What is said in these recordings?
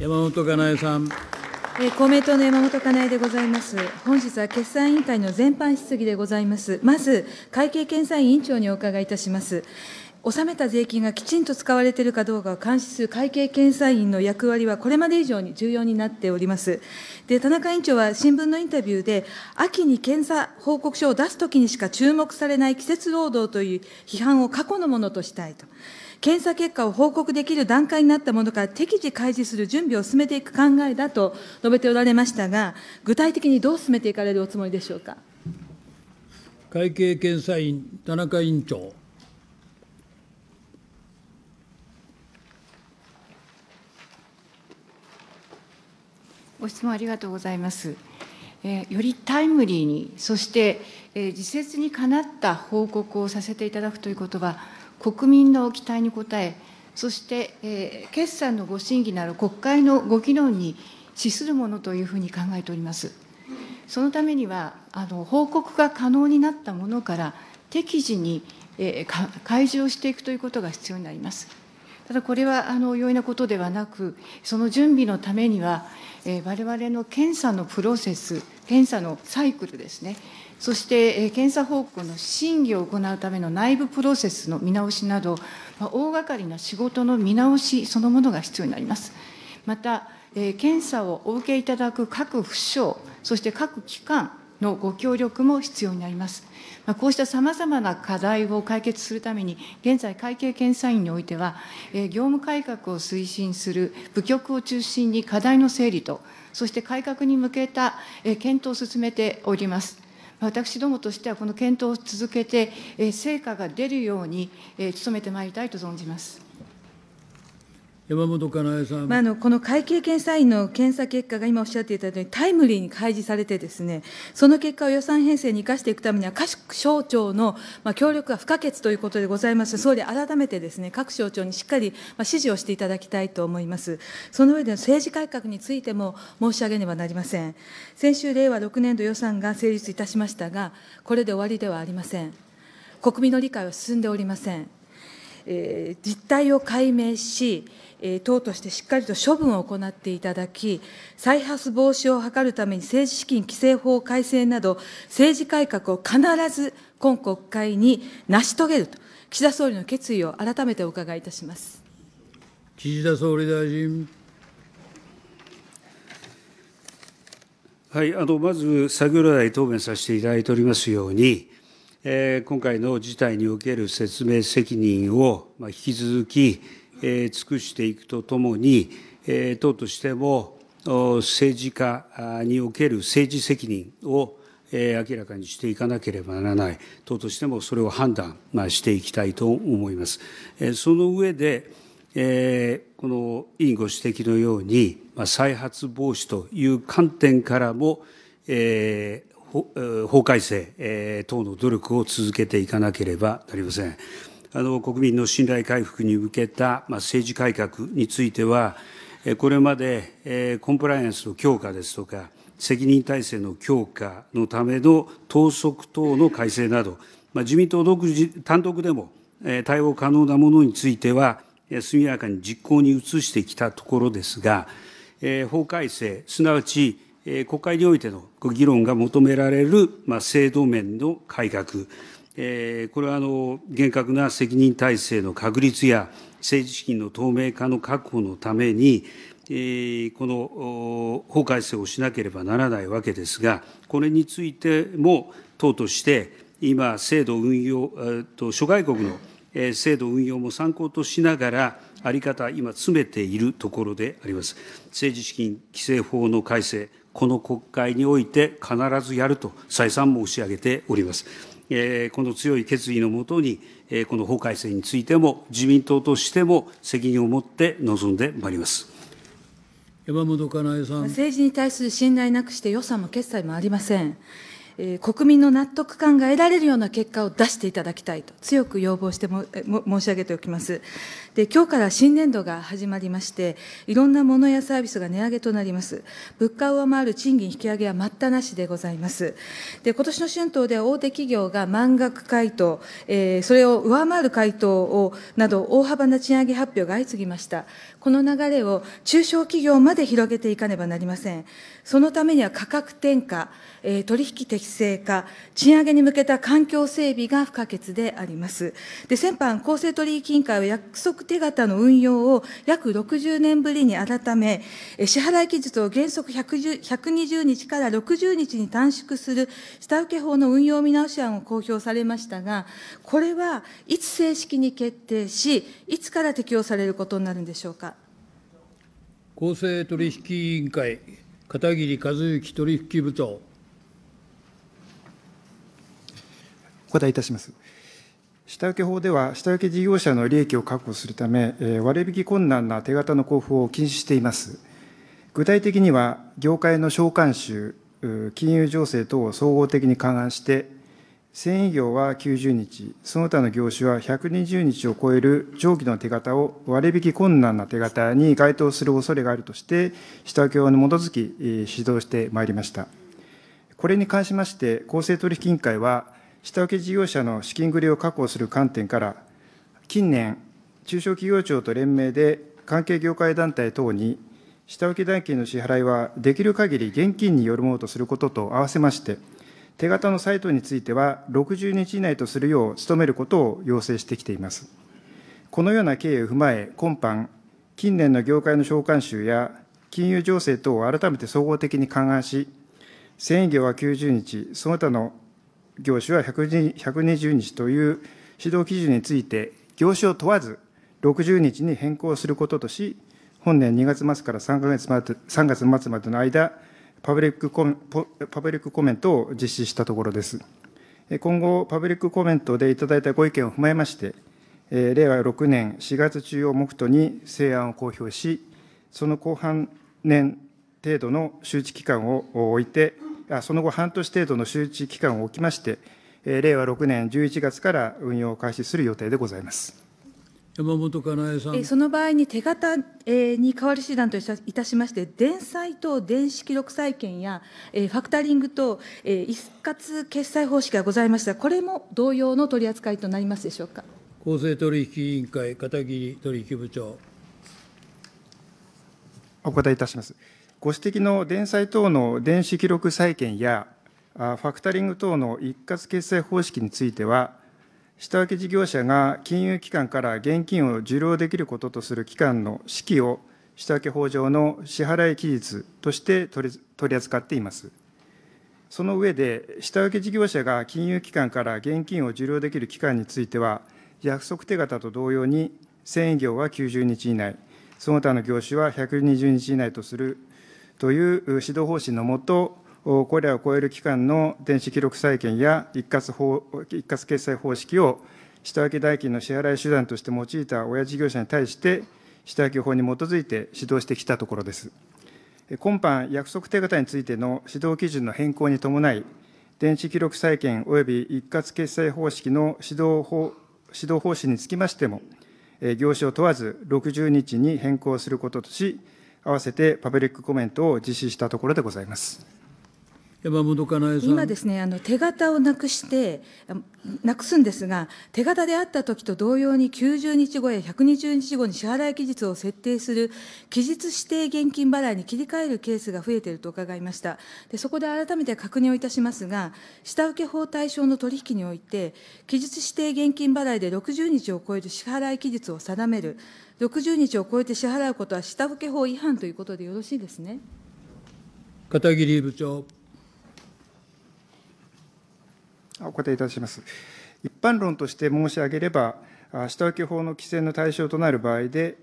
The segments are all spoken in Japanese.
山本かなえさん。公明党の山本かなえでございます。本日は決算委員会の全般質疑でございます。まず、会計検査院委員長にお伺いいたします。納めた税金がきちんと使われているかどうかを監視する会計検査院の役割はこれまで以上に重要になっております。で、田中委員長は新聞のインタビューで、秋に検査報告書を出すときにしか注目されない季節労働という批判を過去のものとしたいと。検査結果を報告できる段階になったものから適時開示する準備を進めていく考えだと述べておられましたが、具体的にどう進めていかれるおつもりでしょうか。会計検査院、田中委員長。ご質問ありがとうございます。えー、よりタイムリーに、そして、えー、自説にかなった報告をさせていただくということは、国民の期待に応え、そして、えー、決算のご審議のある国会のご議論に資するものというふうに考えております。そのためには、あの報告が可能になったものから、適時に、えー、開示をしていくということが必要になります。ただこれはあの容易なことではなく、その準備のためには、われわれの検査のプロセス、検査のサイクルですね、そして検査報告の審議を行うための内部プロセスの見直しなど、大掛かりな仕事の見直しそのものが必要になります。また、検査をお受けいただく各府省、そして各機関、のご協力も必要になります。こうしたさまざまな課題を解決するために、現在、会計検査院においては、業務改革を推進する部局を中心に課題の整理と、そして改革に向けた、検討を進めております。私どもとしては、この検討を続けて、成果が出るように、努めてまいりたいと存じます。山本かなえさん、まあ、あのこの会計検査院の検査結果が今おっしゃっていただいたように、タイムリーに開示されてです、ね、その結果を予算編成に生かしていくためには、各省庁の、まあ、協力が不可欠ということでございます総理、改めてです、ね、各省庁にしっかり、まあ、指示をしていただきたいと思います。その上で政治改革についても申し上げねばなりません。先週、令和6年度予算が成立いたしましたが、これで終わりではありません。国民の理解は進んでおりません。えー、実態を解明し、党としてしっかりと処分を行っていただき、再発防止を図るために政治資金規正法改正など、政治改革を必ず今国会に成し遂げると、岸田総理の決意を改めてお伺いいたします岸田総理大臣。はい、あのまず先ほど来答弁させていただいておりますように、えー、今回の事態における説明責任を、まあ、引き続き、尽くしていくとともに、党としても政治家における政治責任を明らかにしていかなければならない、党としてもそれを判断していきたいと思います。その上で、この委員ご指摘のように、再発防止という観点からも、法改正等の努力を続けていかなければなりません。国民の信頼回復に向けた政治改革については、これまでコンプライアンスの強化ですとか、責任体制の強化のための党則等の改正など、自民党独自、単独でも対応可能なものについては、速やかに実行に移してきたところですが、法改正、すなわち国会においての議論が求められる制度面の改革、これは厳格な責任体制の確立や、政治資金の透明化の確保のために、この法改正をしなければならないわけですが、これについても党として、今、制度運用、諸外国の制度運用も参考としながら、あり方、今、詰めているところであります。政治資金規正法の改正、この国会において必ずやると、再三申し上げております。この強い決意のもとに、この法改正についても、自民党としても責任を持って臨んでまいります。山本香苗さん政治に対する信頼なくして予算も決済もありません。え国民の納得感が得られるような結果を出していただきたいと強く要望しても申し上げておきます。で今日から新年度が始まりまして、いろんなものやサービスが値上げとなります。物価を上回る賃金引き上げは待ったなしでございます。で今年の春闘では大手企業が満額回答、えー、それを上回る回答をなど、大幅な賃上げ発表が相次ぎました。この流れを中小企業まで広げていかねばなりません。そのためには価格転嫁、えー、取引適正化、賃上げに向けた環境整備が不可欠であります。で先般、公正取引委員会は約束手形の運用を約60年ぶりに改め、支払い期日を原則120日から60日に短縮する下請法の運用見直し案を公表されましたが、これはいつ正式に決定し、いつから適用されることになるんでしょうか。公正取引委員会、片桐和之取引部長。お答えいたします。下請法では、下請け事業者の利益を確保するため、割引困難な手形の交付を禁止しています。具体的には、業界の召喚集、金融情勢等を総合的に勘案して、繊維業は90日、その他の業種は120日を超える上記の手形を割引困難な手形に該当する恐れがあるとして、下請法に基づき指導してまいりました。これに関しまして、公正取引委員会は、下請け事業者の資金繰りを確保する観点から、近年、中小企業庁と連名で関係業界団体等に、下請け代金の支払いはできる限り現金によるものとすることと合わせまして、手形のサイトについては60日以内とするよう努めることを要請してきています。このような経緯を踏まえ、今般、近年の業界の召喚集や金融情勢等を改めて総合的に勘案し、繊維業は90日、その他の業種は120日という指導基準について、業種を問わず60日に変更することとし、本年2月末から3月まで末までの間パブリックコメ、パブリックコメントを実施したところです。今後、パブリックコメントでいただいたご意見を踏まえまして、令和6年4月中を目途に成案を公表し、その後半年程度の周知期間を置いて、その後半年程度の周知期間を置きまして、令和6年11月から運用を開始する予定でございます。山本かなえさんその場合に手形に代わる手段といたしまして、電債と電子記録債権やファクタリングと一括決済方式がございましたこれも同様の取り扱いとなりますでしょうか公正取引委員会、片桐取引部長。お答えいたします。ご指摘の電載等の電子記録債権やファクタリング等の一括決済方式については、下請け事業者が金融機関から現金を受領できることとする機関の指揮を下請け法上の支払い期日として取り扱っています。その上で、下請け事業者が金融機関から現金を受領できる期間については、約束手形と同様に、繊維業は90日以内、その他の業種は120日以内とするという指導方針のもと、これらを超える期間の電子記録債権や一括法一括決済方式を下請け代金の支払い手段として用いた親事業者に対して、下請法に基づいて指導してきたところです。今般、約束手形についての指導基準の変更に伴い、電子記録債権及び一括決済方式の指導法指導方針につきましても、業種を問わず60日に変更することとし、合わせてパブリックコメントを実施したところでございます。山本かなえさん今ですねあの手形をなくしてなくすんですが手形であった時と同様に90日後や120日後に支払い期日を設定する期日指定現金払いに切り替えるケースが増えていると伺いましたでそこで改めて確認をいたしますが下請法対象の取引において期日指定現金払いで60日を超える支払い期日を定める60日を超えて支払うことは下請法違反ということでよろしいですね片桐部長お答えいたします。一般論として申し上げれば、下請法の規制の対象となる場合で、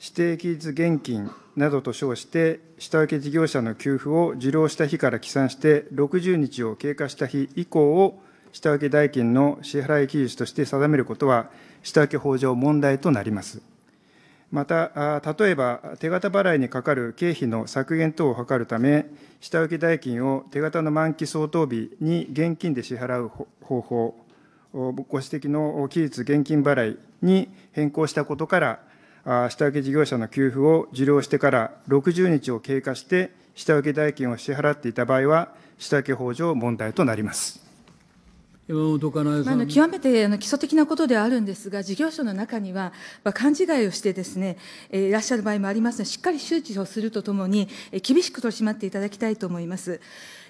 指定期日現金などと称して、下請け事業者の給付を受領した日から起算して、60日を経過した日以降を、下請け代金の支払い期日として定めることは、下請け法上問題となります。また、例えば手形払いにかかる経費の削減等を図るため、下請け代金を手形の満期相当日に現金で支払う方法、ご指摘の期日現金払いに変更したことから、下請け事業者の給付を受領してから60日を経過して、下請け代金を支払っていた場合は、下請法上問題となります。山本かなえさん、まあ、の極めてあの基礎的なことではあるんですが、事業所の中には、まあ、勘違いをしてですね、えー、いらっしゃる場合もありますので、しっかり周知をするとともに、えー、厳しく取り締まっていただきたいと思います。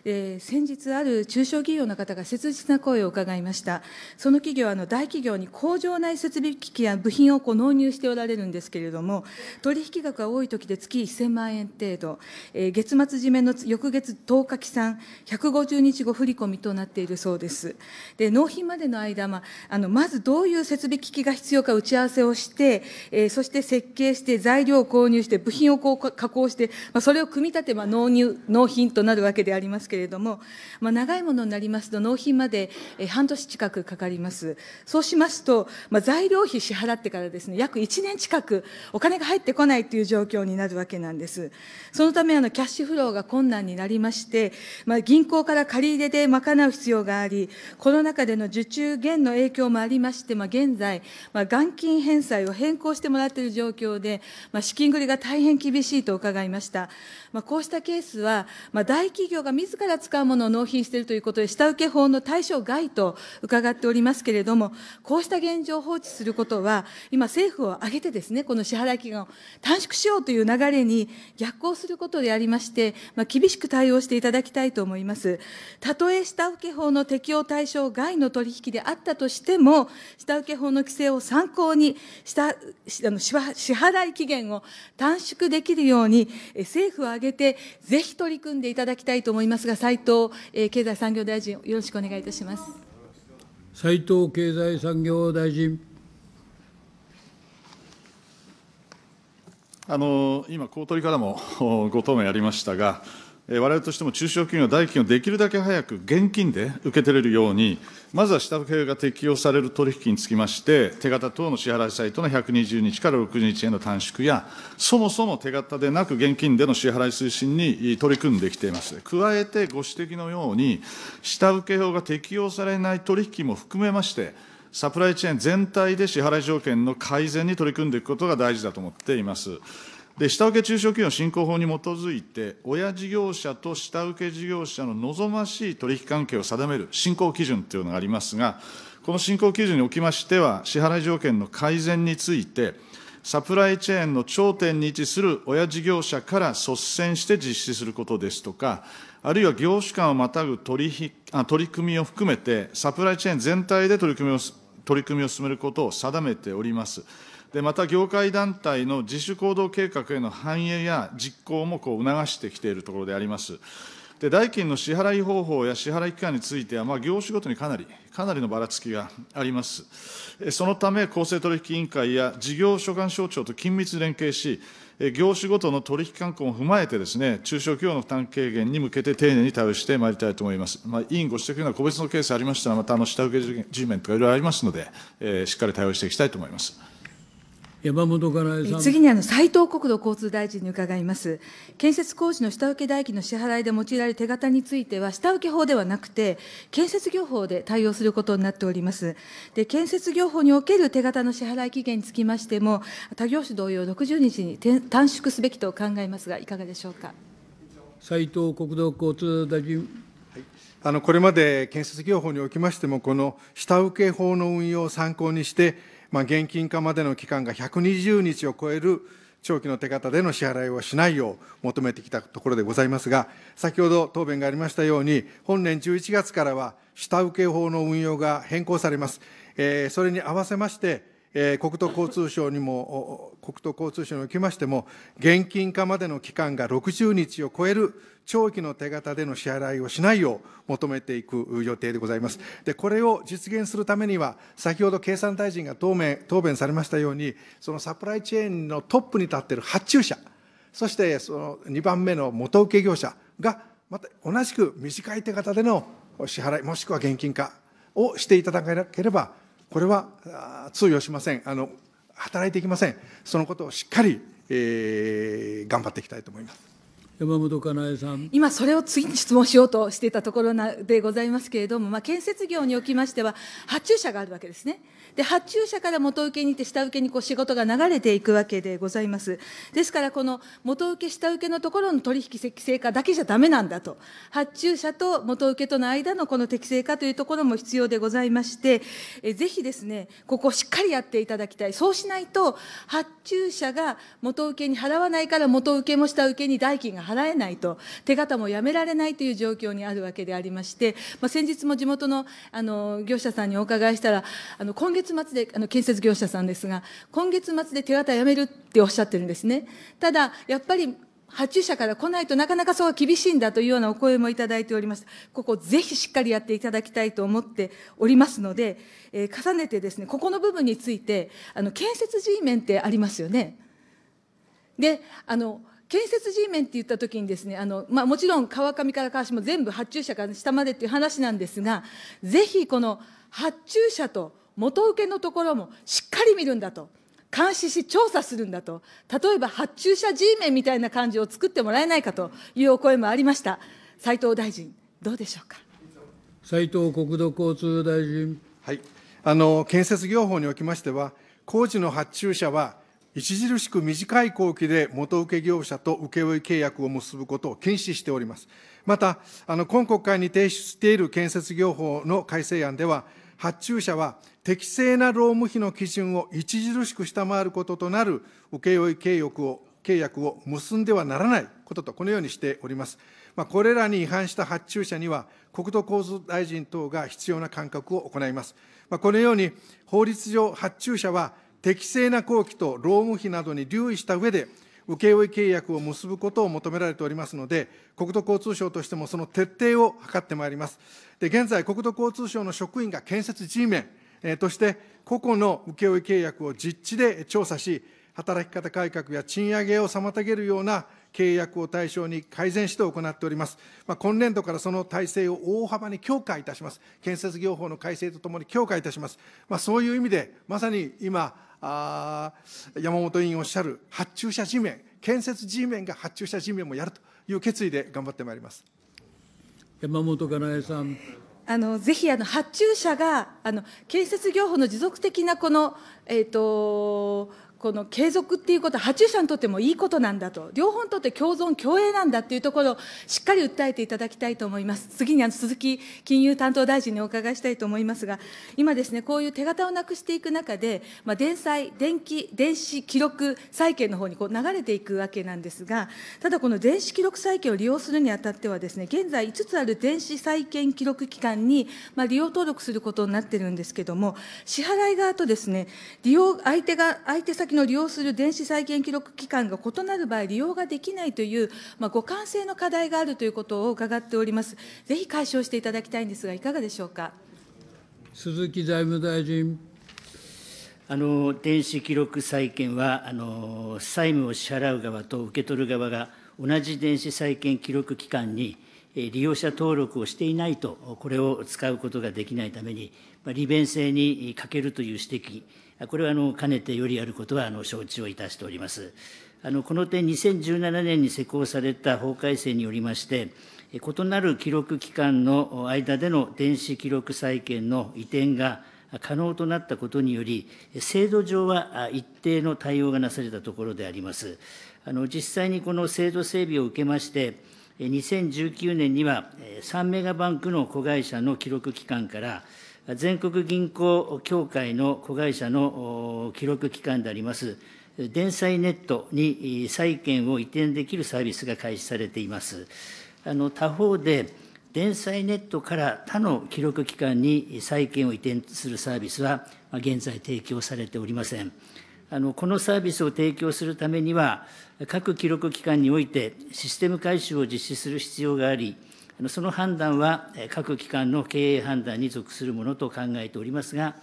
えー、先日、ある中小企業の方が切実な声を伺いました。その企業はの大企業に工場内設備機器や部品をこう納入しておられるんですけれども、取引額が多い時で月1000万円程度、えー、月末締めの翌月10日起算、150日後振り込みとなっているそうです。で納品までの間、まあ、のまずどういう設備機器が必要か打ち合わせをして、えー、そして設計して材料を購入して部品をこう加工して、まあ、それを組み立て、まあ、納入納品となるわけでありますけれども、まあ、長いものになりますと納品まで、えー、半年近くかかりますそうしますと、まあ、材料費支払ってからですね約1年近くお金が入ってこないという状況になるわけなんですそのためあのキャッシュフローが困難になりまして、まあ、銀行から借り入れで賄う必要がありコロの中での受注減の影響もありまして、まあ、現在、まあ、元金返済を変更してもらっている状況で、まあ、資金繰りが大変厳しいと伺いました。まあ、こうしたケースは、まあ、大企業が自ら使うものを納品しているということで、下請け法の対象外と伺っておりますけれども、こうした現状を放置することは、今、政府を挙げてですね、この支払い期間を短縮しようという流れに逆行することでありまして、まあ、厳しく対応していただきたいと思います。たとえ下請け法の適用対象外の取引であったとしても、下請法の規制を参考にしたあの、支払い期限を短縮できるように、政府を挙げて、ぜひ取り組んでいただきたいと思いますが、斉藤経済産業大臣、よろしくお願いいたします。斉藤経済産業大臣。あの今、公取からもご答弁ありましたが、われわれとしても中小企業代金をできるだけ早く現金で受け取れるように、まずは下請けが適用される取引につきまして、手形等の支払いサイトの120日から60日への短縮や、そもそも手形でなく現金での支払い推進に取り組んできています。加えてご指摘のように、下請け法が適用されない取引も含めまして、サプライチェーン全体で支払い条件の改善に取り組んでいくことが大事だと思っています。で下請け中小企業振興法に基づいて、親事業者と下請け事業者の望ましい取引関係を定める振興基準というのがありますが、この振興基準におきましては、支払い条件の改善について、サプライチェーンの頂点に位置する親事業者から率先して実施することですとか、あるいは業種間をまたぐ取引あ取り組みを含めて、サプライチェーン全体で取り組みを取り組みを進めることを定めております。また業界団体の自主行動計画への反映や実行もこう促してきているところであります。で代金の支払い方法や支払い期間については、まあ、業種ごとにかなり、かなりのばらつきがあります。そのため、公正取引委員会や事業所管省庁と緊密連携し、業種ごとの取引慣行を踏まえてですね、中小企業の負担軽減に向けて丁寧に対応してまいりたいと思います。まあ、委員ご指摘のような個別のケースありましたら、またあの下請け G 面とかいろいろありますので、えー、しっかり対応していきたいと思います。山本かなえさん次にあの斉藤国土交通大臣に伺います。建設工事の下請け代金の支払いで用いられる手形については、下請法ではなくて、建設業法で対応することになっております。で、建設業法における手形の支払い期限につきましても、他業種同様60日に短縮すべきと考えますが、いかがでしょうか。斉藤国土交通大臣。あのこれまで建設業法におきましても、この下請法の運用を参考にして、まあ、現金化までの期間が120日を超える長期の手形での支払いをしないよう求めてきたところでございますが、先ほど答弁がありましたように、本年11月からは下請法の運用が変更されます。えー、それに合わせまして、え国土交通省にも、国土交通省におきましても、現金化までの期間が60日を超える長期の手形での支払いをしないよう求めていく予定でございます。で、これを実現するためには、先ほど経産大臣が答弁答弁されましたように、そのサプライチェーンのトップに立っている発注者、そしてその2番目の元請け業者が、また同じく短い手形での支払い、もしくは現金化をしていただければ、これは通用しません。あの働いていきません。そのことをしっかり、えー、頑張っていきたいと思います。山本かなえさん今、それを次に質問しようとしていたところでございますけれども、まあ、建設業におきましては、発注者があるわけですね、で、発注者から元請けに行って、下請けにこう仕事が流れていくわけでございます。ですから、この元請け、下請けのところの取引適正化だけじゃだめなんだと、発注者と元請けとの間のこの適正化というところも必要でございまして、えぜひですね、ここをしっかりやっていただきたい。そうしないと、発注者が元請けに払わないから、元請けも下請けに代金が払えないと、手形もやめられないという状況にあるわけでありまして、まあ、先日も地元のあの業者さんにお伺いしたら、あの今月月末で、あの、建設業者さんですが、今月末で手形やめるっておっしゃってるんですね。ただ、やっぱり、発注者から来ないとなかなかそうは厳しいんだというようなお声もいただいておりました。ここぜひしっかりやっていただきたいと思っておりますので、えー、重ねてですね、ここの部分について、あの、建設 G 面ってありますよね。で、あの、建設 G 面って言ったときにですね、あの、まあ、もちろん川上から川下も全部発注者から下までっていう話なんですが、ぜひこの発注者と、元請けのところもしっかり見るんだと。監視し調査するんだと、例えば発注者 G 名みたいな感じを作ってもらえないかというお声もありました。斉藤大臣、どうでしょうか。斉藤国土交通大臣。はい、あの建設業法におきましては、工事の発注者は著しく短い工期で元請け業者と請負契約を結ぶことを禁止しております。また、あの今国会に提出している建設業法の改正案では、発注者は適正な労務費の基準を著しく下回ることとなる請負契約を契約を結んではならないことと、このようにしております。まあ、これらに違反した発注者には、国土交通大臣等が必要な勧告を行います。まあ、このように、法律上、発注者は適正な工期と労務費などに留意した上で、請負契約を結ぶことを求められておりますので、国土交通省としてもその徹底を図ってまいります。で現在、国土交通省の職員が建設 G 面、えとして個々の請負契約を実地で調査し、働き方改革や賃上げを妨げるような契約を対象に改善して行っております。まあ、今年度からその体制を大幅に強化いたします。建設業法の改正とともに強化いたします。まあ、そういう意味で、まさに今、あ山本委員おっしゃる発注者 G 面、建設 G 面が発注者 G 面もやるという決意で頑張ってまいります。山本かなえさん。あのぜひあの発注者があの建設業法の持続的なこの、えーと、とこの継続っていうことは、発注者にとってもいいことなんだと、両方にとって共存共栄なんだっていうところをしっかり訴えていただきたいと思います。次にあの鈴木金融担当大臣にお伺いしたいと思いますが、今ですね、こういう手形をなくしていく中で、まあ、電載、電気、電子記録債権の方にこう流れていくわけなんですが、ただこの電子記録債権を利用するにあたってはですね、現在5つある電子債権記録機関に、まあ、利用登録することになってるんですけども、支払い側とですね、利用相手が、相手先の利用する電子債権記録機関が異なる場合、利用ができないという、まあ、互換性の課題があるということを伺っております。ぜひ解消していただきたいんですが、いかがでしょうか。鈴木財務大臣。あの電子記録債権はあの、債務を支払う側と受け取る側が、同じ電子債権記録機関に利用者登録をしていないと、これを使うことができないために、利便性に欠けるという指摘、これはあのかねてよりあることはあの承知をいたしております。あのこの点、2017年に施行された法改正によりまして、異なる記録機関の間での電子記録債権の移転が可能となったことにより、制度上は一定の対応がなされたところであります。あの実際にこの制度整備を受けまして、2019年には3メガバンクの子会社の記録機関から、全国銀行協会の子会社の記録機関であります、電災ネットに債券を移転できるサービスが開始されています。あの他方で、電災ネットから他の記録機関に債券を移転するサービスは、現在提供されておりません。あのこのサービスを提供するためには、各記録機関においてシステム改修を実施する必要があり、その判断は各機関の経営判断に属するものと考えておりますが、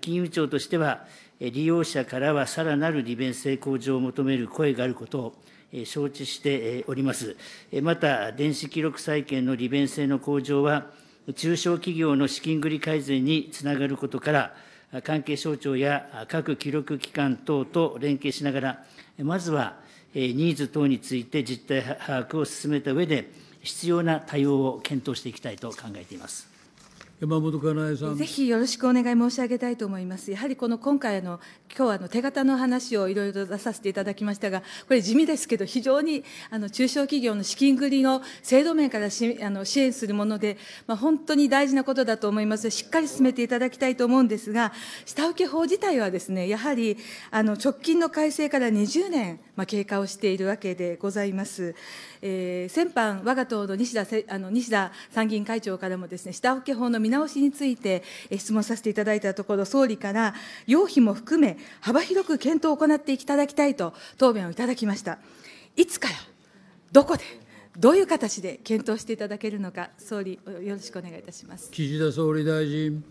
金融庁としては、利用者からはさらなる利便性向上を求める声があることを承知しております。また、電子記録債券の利便性の向上は、中小企業の資金繰り改善につながることから、関係省庁や各記録機関等と連携しながら、まずはニーズ等について実態把握を進めた上で、必要な対応を検討していきたいと考えています。山本かなえさん。ぜひよろしくお願い申し上げたいと思います。やはりこの今回の、今日あの手形の話をいろいろ出させていただきましたが、これ地味ですけど、非常にあの中小企業の資金繰りの制度面からしあの支援するもので、まあ、本当に大事なことだと思います。しっかり進めていただきたいと思うんですが、下請け法自体はですね、やはりあの直近の改正から20年、まあ、経過をしているわけでございます。えー、先般、我が党の西田あの西田参議院会長からもですね、下請け法の見直しについて質問させていただいたところ、総理から要否も含め、幅広く検討を行っていただきたいと答弁をいただきました。いつからどこでどういう形で検討していただけるのか、総理、よろしくお願いいたします岸田総理大臣。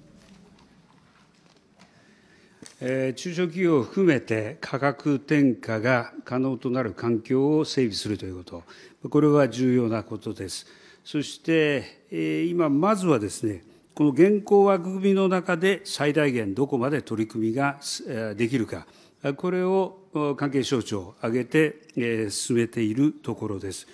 え中小企業を含めて価格転嫁が可能となる環境を整備するということ、これは重要なことです。そして、え今、まずはですね、この現行枠組みの中で最大限どこまで取り組みができるか、これを関係省庁挙げて進めているところです。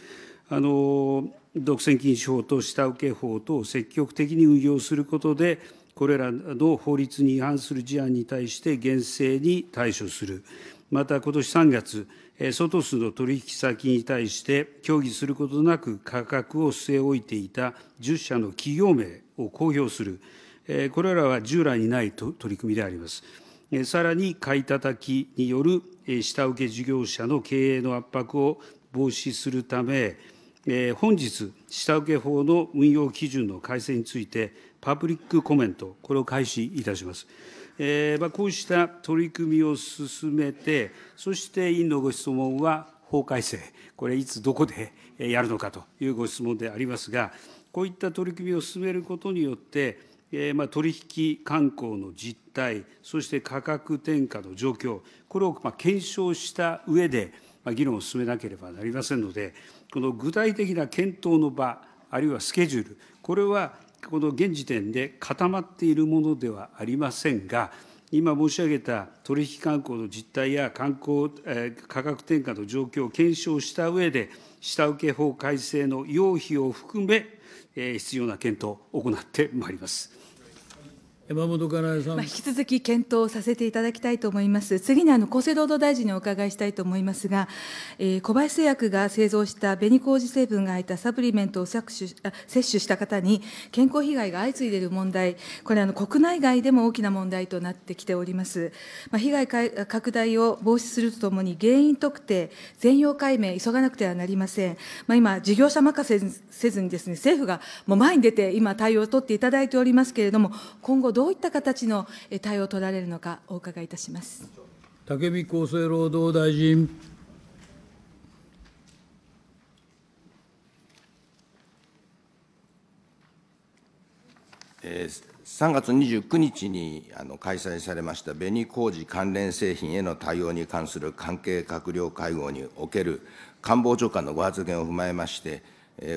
あの独占禁止法と下請法等を積極的に運用することで、これらの法律に違反する事案に対して厳正に対処する。また今年3月、相当数の取引先に対して、協議することなく価格を据え置いていた10社の企業名を公表する、これらは従来にない取り組みであります。さらに買い叩きによる下請け事業者の経営の圧迫を防止するため、本日、下請け法の運用基準の改正について、パブリックコメント、これを開始いたします。えまこうした取り組みを進めて、そして委員のご質問は法改正、これ、いつどこでやるのかというご質問でありますが、こういった取り組みを進めることによって、取引慣行の実態、そして価格転嫁の状況、これを検証したうえで、議論を進めなければなりませんので、この具体的な検討の場、あるいはスケジュール、これはこの現時点で固まっているものではありませんが、今申し上げた取引慣行の実態や観光、えー、価格転嫁の状況を検証した上で、下請け法改正の要否を含め、必要な検討を行ってまいります。山本かなさん、まあ、引き続き検討させていただきたいと思います。次にあの厚生労働大臣にお伺いしたいと思いますが、えー、小林製薬が製造した紅麹成分が入ったサプリメントを搾取あ摂取した方に健康被害が相次いでいる問題、これあの国内外でも大きな問題となってきております。まあ、被害拡大を防止するとともに原因特定、全容解明急がなくてはなりません。まあ、今事業者任せせずにですね政府がもう前に出て今対応を取っていただいておりますけれども、今後どういった形の対応を取られるのか、お伺いいたします武見厚生労働大臣。え3月29日にあの開催されました紅麹関連製品への対応に関する関係閣僚会合における官房長官のご発言を踏まえまして、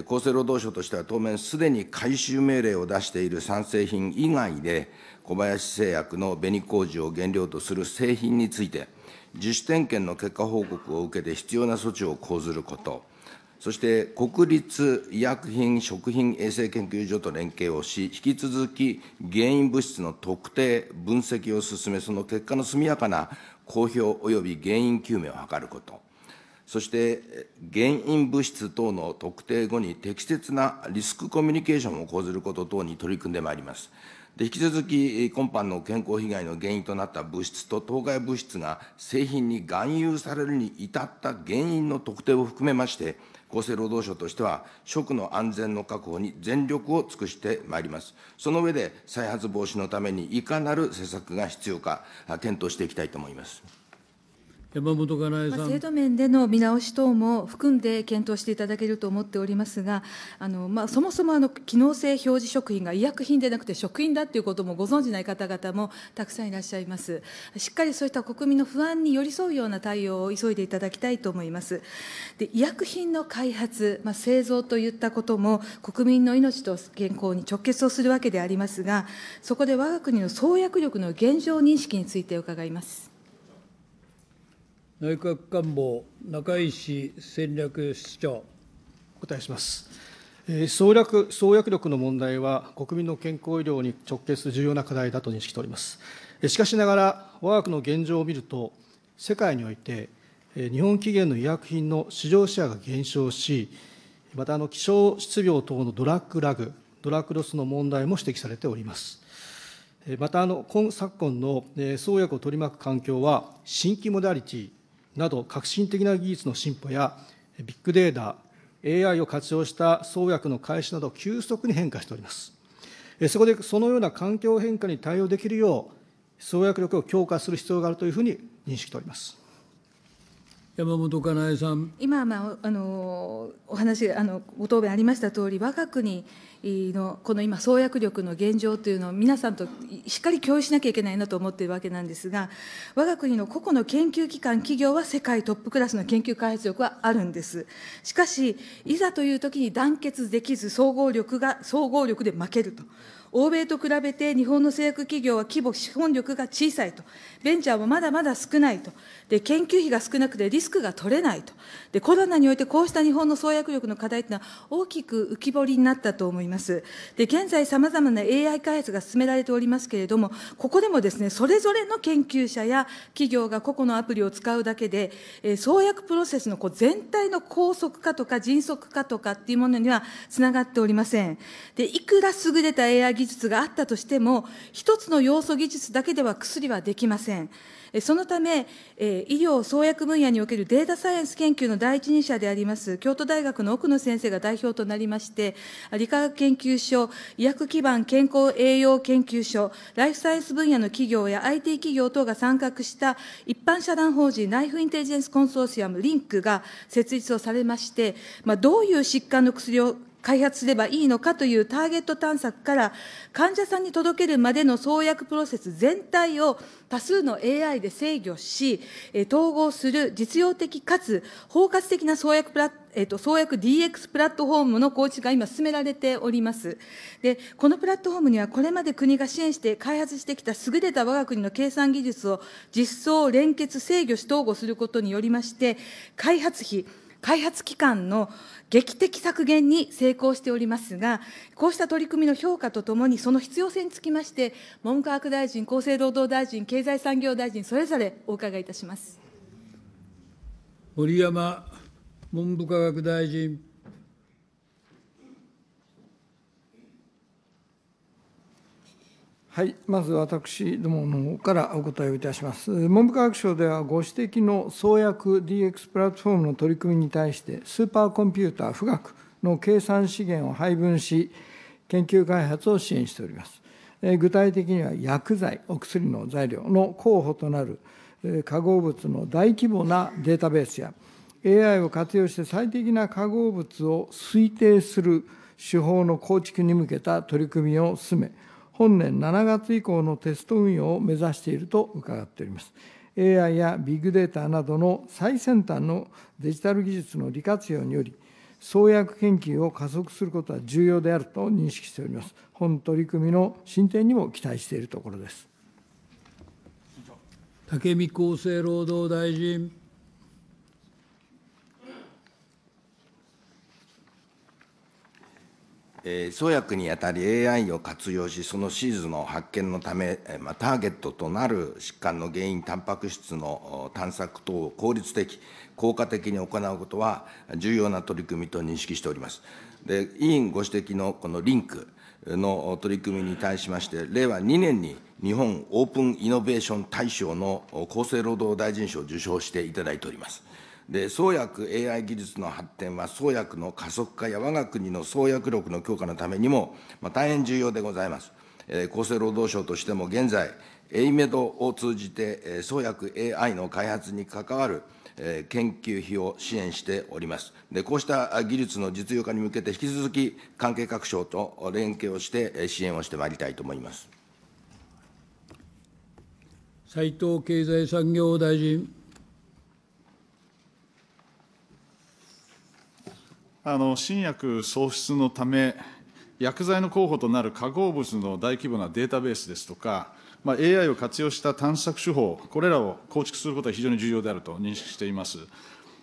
厚生労働省としては当面、すでに回収命令を出している産製品以外で、小林製薬の紅麹を原料とする製品について、自主点検の結果報告を受けて必要な措置を講ずること、そして国立医薬品食品衛生研究所と連携をし、引き続き原因物質の特定、分析を進め、その結果の速やかな公表及び原因究明を図ること。そして原因物質等の特定後に適切なリスクコミュニケーションを講ずること等に取り組んでまいります。で引き続き、今般の健康被害の原因となった物質と当該物質が製品に含有されるに至った原因の特定を含めまして、厚生労働省としては、食の安全の確保に全力を尽くしてまいります。その上で、再発防止のためにいかなる施策が必要か、検討していきたいと思います。山本か奈さん、まあ、制度面での見直し等も含んで検討していただけると思っておりますが、あのまあ、そもそもあの機能性表示食品が医薬品でなくて食品だということもご存じない方々もたくさんいらっしゃいます、しっかりそういった国民の不安に寄り添うような対応を急いでいただきたいと思います。で医薬品の開発、まあ、製造といったことも、国民の命と健康に直結をするわけでありますが、そこで我が国の創薬力の現状認識について伺います。内閣官房、中石戦略室長。お答えします。創略創薬力の問題は、国民の健康医療に直結する重要な課題だと認識しております。しかしながら、我が国の現状を見ると、世界において、日本起源の医薬品の市場シェアが減少し、またあの希少失病等のドラッグラグ、ドラッグロスの問題も指摘されております。またあの今昨今の創薬を取り巻く環境は、新規モダリティなど革新的な技術の進歩やビッグデータ、AI を活用した創薬の開始など急速に変化しております。そこでそのような環境変化に対応できるよう、創薬力を強化する必要があるというふうに認識しております。山本かなえさん今、まあ、あのお話あのご答弁ありました通り我が国のこの今創薬力の現状というのを皆さんとしっかり共有しなきゃいけないなと思っているわけなんですが我が国の個々の研究機関企業は世界トップクラスの研究開発力はあるんですしかしいざという時に団結できず総合力が総合力で負けると。欧米と比べて日本の製薬企業は規模、資本力が小さいと、ベンチャーもまだまだ少ないと、で研究費が少なくてリスクが取れないとで、コロナにおいてこうした日本の創薬力の課題というのは大きく浮き彫りになったと思います。で現在、さまざまな AI 開発が進められておりますけれども、ここでもですね、それぞれの研究者や企業が個々のアプリを使うだけで、えー、創薬プロセスのこう全体の高速化とか迅速化とかっていうものにはつながっておりません。でいくら優れた AI 技術があったとしても、一つの要素技術だけでは薬はできません。そのため、医療創薬分野におけるデータサイエンス研究の第一人者であります、京都大学の奥野先生が代表となりまして、理化学研究所、医薬基盤健康栄養研究所、ライフサイエンス分野の企業や IT 企業等が参画した一般社団法人ライフインテリジェンスコンソーシアム、リンクが設立をされまして、まあ、どういう疾患の薬を開発すればいいのかというターゲット探索から、患者さんに届けるまでの創薬プロセス全体を多数の AI で制御し、統合する実用的かつ包括的な創薬プラットえっ、と、創薬 DX プラットフォームの構築が今進められております。で、このプラットフォームにはこれまで国が支援して開発してきた優れた我が国の計算技術を実装、連結、制御し統合することによりまして、開発費、開発期間の劇的削減に成功しておりますが、こうした取り組みの評価とともに、その必要性につきまして、文部科学大臣、厚生労働大臣、経済産業大臣、それぞれお伺いいたします。森山文部科学大臣。はい、まず私どもの方からお答えをいたします。文部科学省では、ご指摘の創薬 DX プラットフォームの取り組みに対して、スーパーコンピューター、富岳の計算資源を配分し、研究開発を支援しております。具体的には薬剤、お薬の材料の候補となる化合物の大規模なデータベースや、AI を活用して最適な化合物を推定する手法の構築に向けた取り組みを進め、本年7月以降のテスト運用を目指していると伺っております。AI やビッグデータなどの最先端のデジタル技術の利活用により、創薬研究を加速することは重要であると認識しております。本取り組みの進展にも期待しているところです。武見厚生労働大臣。創薬にあたり AI を活用し、そのシーズンの発見のため、ターゲットとなる疾患の原因、タンパク質の探索等を効率的、効果的に行うことは重要な取り組みと認識しております。で、委員ご指摘のこのリンクの取り組みに対しまして、令和2年に日本オープンイノベーション大賞の厚生労働大臣賞を受賞していただいております。で創薬 AI 技術の発展は創薬の加速化や我が国の創薬力の強化のためにも、まあ、大変重要でございます。えー、厚生労働省としても現在、エイメドを通じて、えー、創薬 AI の開発に関わる、えー、研究費を支援しております。で、こうした技術の実用化に向けて引き続き関係各省と連携をして支援をしてまいりたいと思います。斉藤経済産業大臣。あの新薬創出のため、薬剤の候補となる化合物の大規模なデータベースですとか、まあ、AI を活用した探索手法、これらを構築することは非常に重要であると認識しています。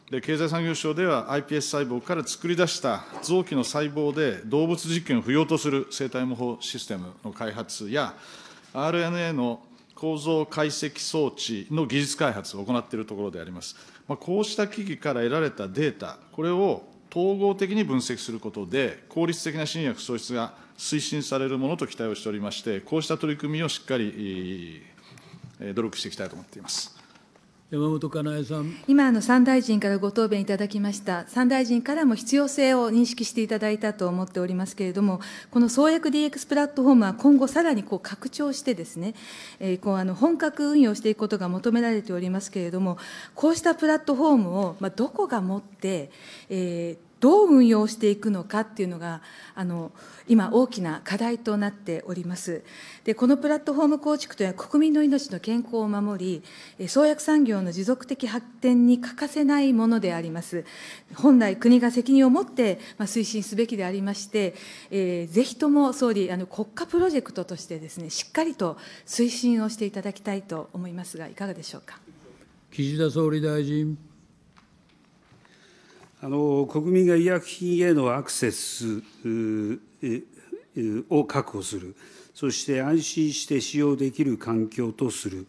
で経済産業省では iPS 細胞から作り出した臓器の細胞で動物実験を不要とする生体模倣システムの開発や RNA の構造解析装置の技術開発を行っているところであります。まあ、こうした機器から得られたデータ、これを統合的に分析することで、効率的な新薬創出が推進されるものと期待をしておりまして、こうした取り組みをしっかり努力していきたいと思っています。山本かなえさん今あの、3大臣からご答弁いただきました、3大臣からも必要性を認識していただいたと思っておりますけれども、この創薬 DX プラットフォームは今後、さらにこう拡張して、ですね、えー、こうあの本格運用していくことが求められておりますけれども、こうしたプラットフォームを、まあ、どこが持って、えーどう運用していくのかっていうのがあの今大きな課題となっておりますでこのプラットフォーム構築というのは国民の命の健康を守り創薬産業の持続的発展に欠かせないものであります本来国が責任を持って、推進すべきでありまして、えー、ぜひとも総理あの国家プロジェクトとしてですねしっかりと推進をしていただきたいと思いますがいかがでしょうか岸田総理大臣。国民が医薬品へのアクセスを確保する、そして安心して使用できる環境とする、こ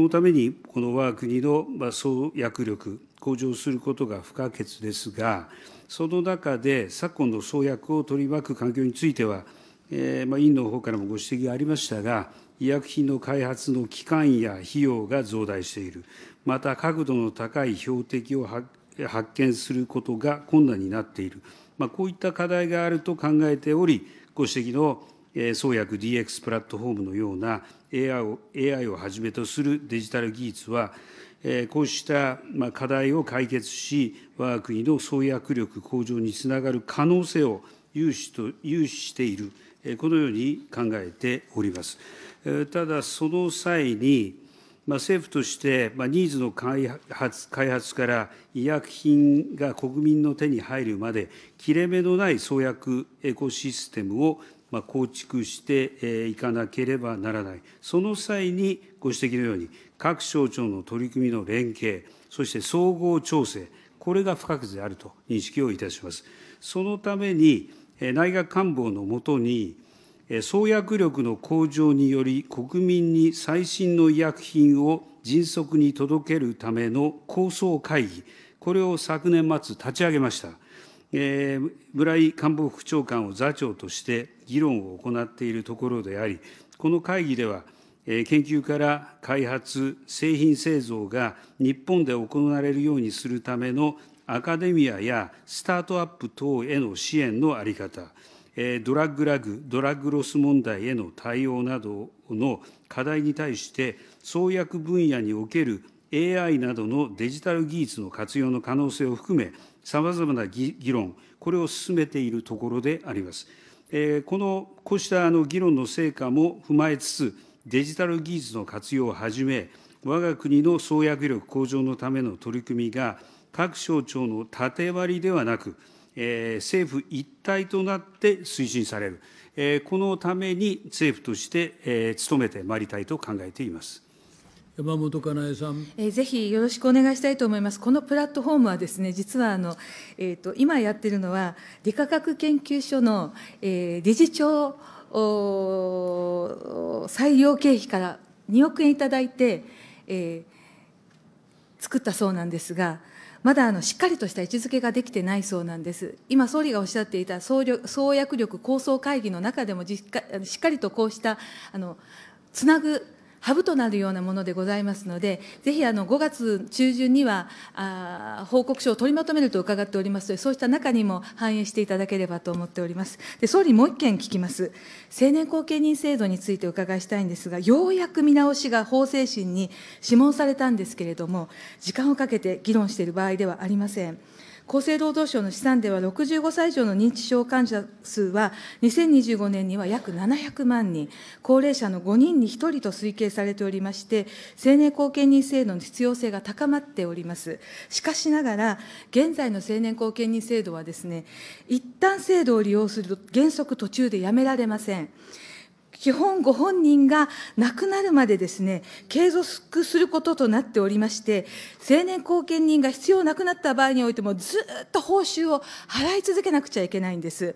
のために、この我が国の創薬力、向上することが不可欠ですが、その中で昨今の創薬を取り巻く環境については、えま委員の方からもご指摘がありましたが、医薬品の開発の期間や費用が増大している、また、角度の高い標的を発見することが困難になっている、こういった課題があると考えており、ご指摘の創薬 DX プラットフォームのような AI をはじめとするデジタル技術は、こうした課題を解決し、わが国の創薬力向上につながる可能性を有しと有している、このように考えております。ただ、その際に、政府としてニーズの開発開発から医薬品が国民の手に入るまで、切れ目のない創薬エコシステムを構築していかなければならない、その際にご指摘のように、各省庁の取り組みの連携、そして総合調整、これが不可欠であると認識をいたします。そのために、内閣官房のもとに、創薬力の向上により、国民に最新の医薬品を迅速に届けるための構想会議、これを昨年末立ち上げました。村井官房副長官を座長として議論を行っているところであり、この会議では、研究から開発、製品製造が日本で行われるようにするためのアカデミアやスタートアップ等への支援の在り方、ドラッグラグ、ドラッグロス問題への対応などの課題に対して、創薬分野における ＡＩ などのデジタル技術の活用の可能性を含め、さまざまな議論、これを進めているところであります。この、こうした議論の成果も踏まえつつ、デジタル技術の活用をはじめ、わが国の創薬力向上のための取り組みが、各省庁の縦割りではなく、政府一体となって推進される、このために政府として努めてまいりたいと考えています。山本かなえさん、えー、ぜひよろしくお願いしたいと思います。このプラットフォームはですね、実はあの、えーと、今やってるのは、理化学研究所の、えー、理事長採用経費から2億円いただいて、えー、作ったそうなんですが、まだあのしっかりとした位置づけができてないそうなんです、今、総理がおっしゃっていた総総薬力構想会議の中でもしっかりとこうしたあのつなぐハブとなるようなものでございますので、ぜひあの5月中旬にはあ報告書を取りまとめると伺っておりますので、そうした中にも反映していただければと思っております。で総理、もう一件聞きます。成年後見人制度についてお伺いしたいんですが、ようやく見直しが法制審に諮問されたんですけれども、時間をかけて議論している場合ではありません。厚生労働省の試算では、65歳以上の認知症患者数は、2025年には約700万人、高齢者の5人に1人と推計されておりまして、成年後見人制度の必要性が高まっております。しかしながら、現在の成年後見人制度はですね、一旦制度を利用すると原則途中でやめられません。基本ご本人が亡くなるまでですね、継続することとなっておりまして、成年後見人が必要なくなった場合においても、ずっと報酬を払い続けなくちゃいけないんです。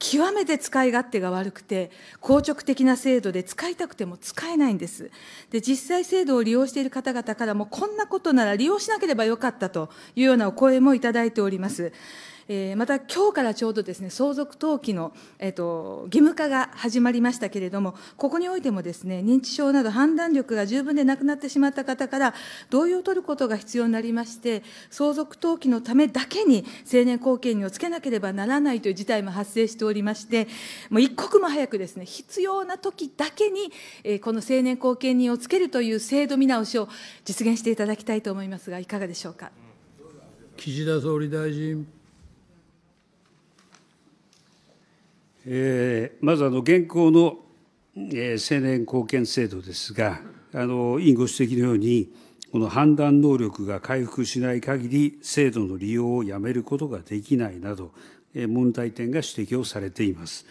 極めて使い勝手が悪くて、硬直的な制度で使いたくても使えないんです。で、実際制度を利用している方々からも、こんなことなら利用しなければよかったというようなお声もいただいております。えー、また今日からちょうどですね相続登記の、えーと、義務化が始まりましたけれども、ここにおいてもですね認知症など判断力が十分でなくなってしまった方から同意を取ることが必要になりまして、相続登記のためだけに成年後見人をつけなければならないという事態も発生しておりまして、もう一刻も早くですね必要な時だけに、えー、この成年後見人をつけるという制度見直しを実現していただきたいと思いますが、いかがでしょうか。岸田総理大臣。まず現行の成年後見制度ですが、委員ご指摘のように、この判断能力が回復しないかぎり、制度の利用をやめることができないなど、問題点が指摘をされています。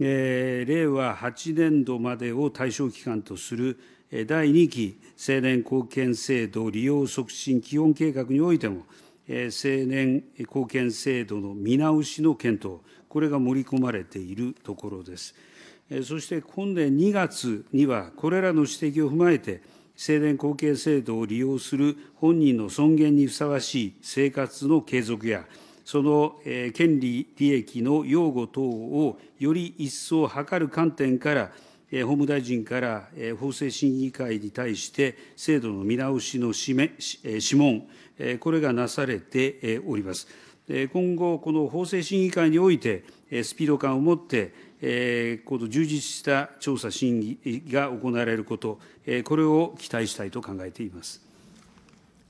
令和8年度までを対象期間とする第2期成年後見制度利用促進基本計画においても、成年後見制度の見直しの検討、これが盛り込まれているところです。そして本年2月には、これらの指摘を踏まえて、正年後継制度を利用する本人の尊厳にふさわしい生活の継続や、その権利、利益の擁護等をより一層図る観点から、法務大臣から法制審議会に対して制度の見直しの指紋、これがなされております。今後、この法制審議会において、スピード感を持って、この充実した調査、審議が行われること、これを期待したいと考えています。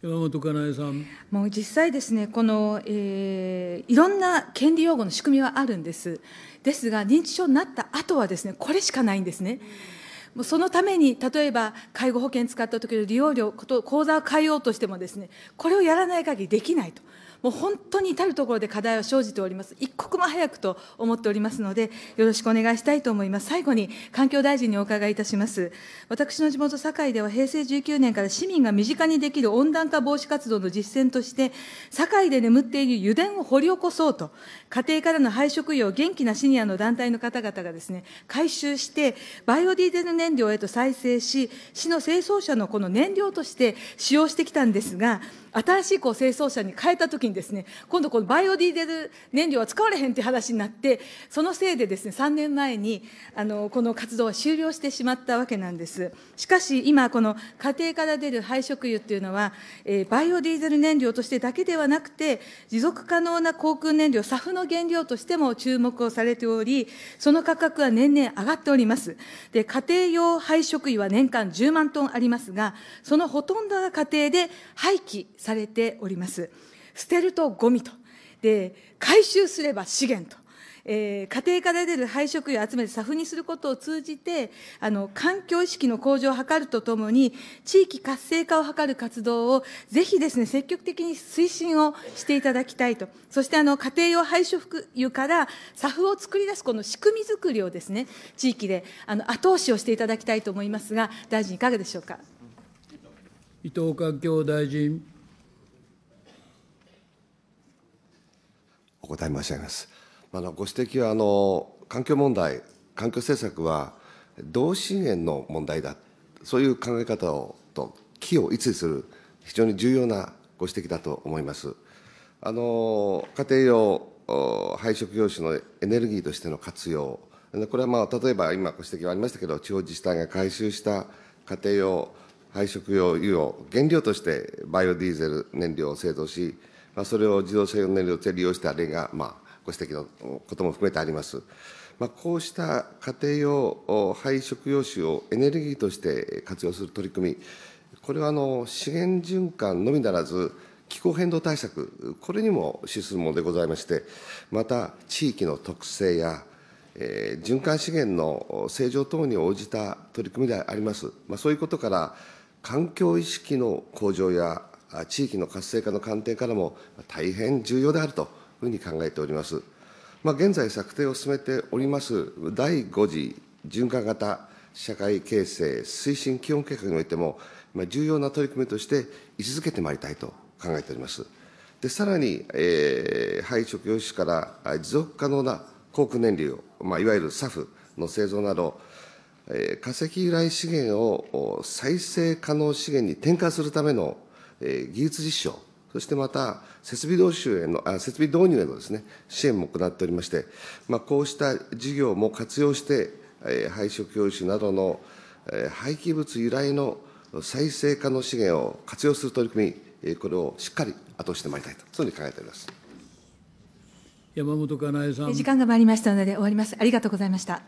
山本かなえさんもう実際ですね、この、えー、いろんな権利擁護の仕組みはあるんです。ですが、認知症になった後はですね、これしかないんですね。もうそのために、例えば介護保険使った時の利用料、口座を変えようとしてもですね、これをやらない限りできないと。もう本当に至るところで課題は生じております、一刻も早くと思っておりますので、よろしくお願いしたいと思います。最後に環境大臣にお伺いいたします。私の地元、堺では平成19年から市民が身近にできる温暖化防止活動の実践として、堺で眠っている油田を掘り起こそうと、家庭からの廃食油を元気なシニアの団体の方々がですね、回収して、バイオディーゼル燃料へと再生し、市の清掃車のこの燃料として使用してきたんですが、新しいこう清掃車に変えたときにですね、今度このバイオディーゼル燃料は使われへんっていう話になって、そのせいでですね、3年前に、あの、この活動は終了してしまったわけなんです。しかし、今、この家庭から出る廃食油っていうのは、えー、バイオディーゼル燃料としてだけではなくて、持続可能な航空燃料、サフの原料としても注目をされており、その価格は年々上がっております。で、家庭用廃食油は年間10万トンありますが、そのほとんどが家庭で廃棄されております。捨てるとゴミと、で回収すれば資源と。えー、家庭から出る廃食油を集めて SAF にすることを通じて、あの環境意識の向上を図るとともに、地域活性化を図る活動をぜひですね、積極的に推進をしていただきたいと、そしてあの家庭用廃食油から SAF を作り出すこの仕組みづくりをですね、地域であの後押しをしていただきたいと思いますが、大臣、いかがでしょうか。伊藤環境大臣。お答え申し上げます。あのご指摘はあの環境問題、環境政策は同心円の問題だ、そういう考え方をと寄与を一致する非常に重要なご指摘だと思います。あの家庭用廃食用紙のエネルギーとしての活用、これは、まあ、例えば今ご指摘がありましたけど、地方自治体が回収した家庭用廃食用油を原料としてバイオディーゼル燃料を製造し、それを自動車用燃料で利用した例が、まあ、ご指摘のことも含めてあります。まあ、こうした家庭用廃食用紙をエネルギーとして活用する取り組み、これはあの資源循環のみならず、気候変動対策、これにも資するものでございまして、また地域の特性や、えー、循環資源の正常等に応じた取り組みであります。まあ、そういうことから、環境意識の向上や地域の活性化の観点からも大変重要であるというふうに考えております。まあ、現在策定を進めております第5次循環型社会形成推進基本計画においても、ま重要な取り組みとして位置づけてまいりたいと考えております。でさらに、えー、廃食用紙から持続可能な航空燃料、まあ、いわゆる SAF の製造など、えー、化石由来資源を再生可能資源に転換するための技術実証、そしてまた設備導入への、設備導入へのですね、支援も行っておりまして、こうした事業も活用して、廃食教師などの廃棄物由来の再生可能資源を活用する取り組み、これをしっかり後押してまいりたいと、そういうふうに考えております山本かなえさん。時間が参りましたので、終わります。ありがとうございました。